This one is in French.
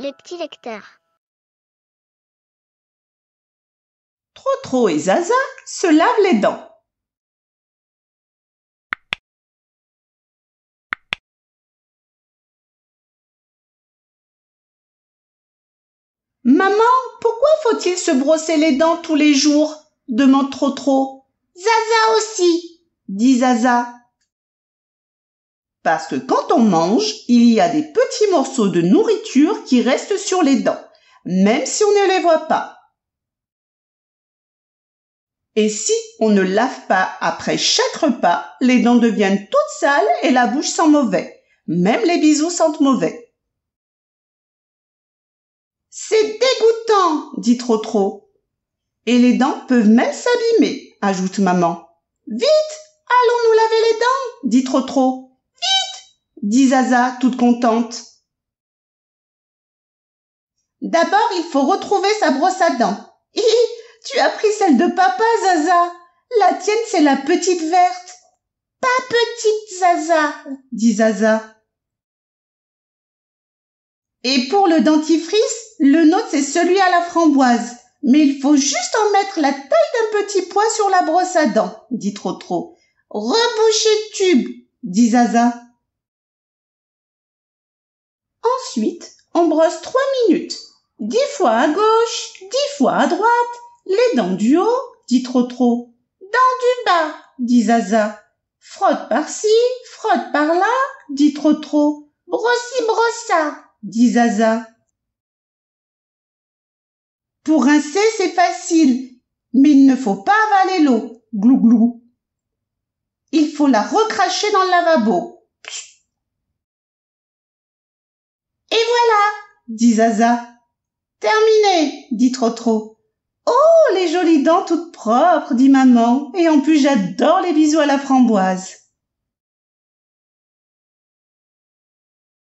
Les petits lecteurs. Trotro et Zaza se lavent les dents. Maman, pourquoi faut-il se brosser les dents tous les jours demande Trotro. Zaza aussi, dit Zaza. Parce que quand on mange, il y a des petits morceaux de nourriture qui restent sur les dents, même si on ne les voit pas. Et si on ne lave pas après chaque repas, les dents deviennent toutes sales et la bouche sent mauvais. Même les bisous sentent mauvais. C'est dégoûtant, dit Trotro. Et les dents peuvent même s'abîmer, ajoute maman. Vite, allons nous laver les dents, dit Trotro dit Zaza toute contente. D'abord, il faut retrouver sa brosse à dents. Hi, tu as pris celle de papa, Zaza. La tienne, c'est la petite verte. Pas petite, Zaza, dit Zaza. Et pour le dentifrice, le nôtre, c'est celui à la framboise. Mais il faut juste en mettre la taille d'un petit pois sur la brosse à dents, dit Trotro. Reboucher tube, dit Zaza. Ensuite, on brosse trois minutes. dix fois à gauche, dix fois à droite, les dents du haut, dit Trotro. Dents du bas, dit Zaza. Frotte par-ci, frotte par-là, dit Trotro. Brossi brossa, dit Zaza. Pour rincer, c'est facile, mais il ne faut pas avaler l'eau, glou, Il faut la recracher dans le lavabo, « Et voilà dit Zaza. Terminé dit Trotrot. « Oh, les jolies dents toutes propres dit maman, et en plus j'adore les bisous à la framboise.